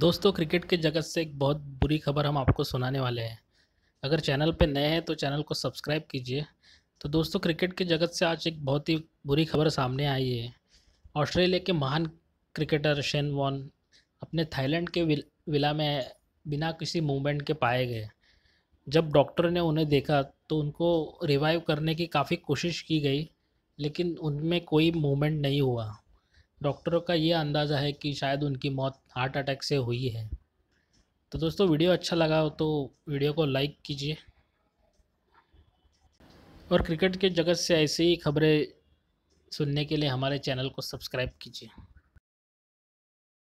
दोस्तों क्रिकेट के जगत से एक बहुत बुरी खबर हम आपको सुनाने वाले हैं अगर चैनल पर नए हैं तो चैनल को सब्सक्राइब कीजिए तो दोस्तों क्रिकेट के जगत से आज एक बहुत ही बुरी खबर सामने आई है ऑस्ट्रेलिया के महान क्रिकेटर शेन वॉन अपने थाईलैंड के विल, विला में बिना किसी मूवमेंट के पाए गए जब डॉक्टर ने उन्हें देखा तो उनको रिवाइव करने की काफ़ी कोशिश की गई लेकिन उनमें कोई मूवमेंट नहीं हुआ डॉक्टरों का ये अंदाज़ा है कि शायद उनकी मौत हार्ट अटैक से हुई है तो दोस्तों वीडियो अच्छा लगा हो तो वीडियो को लाइक कीजिए और क्रिकेट के जगत से ऐसी ही खबरें सुनने के लिए हमारे चैनल को सब्सक्राइब कीजिए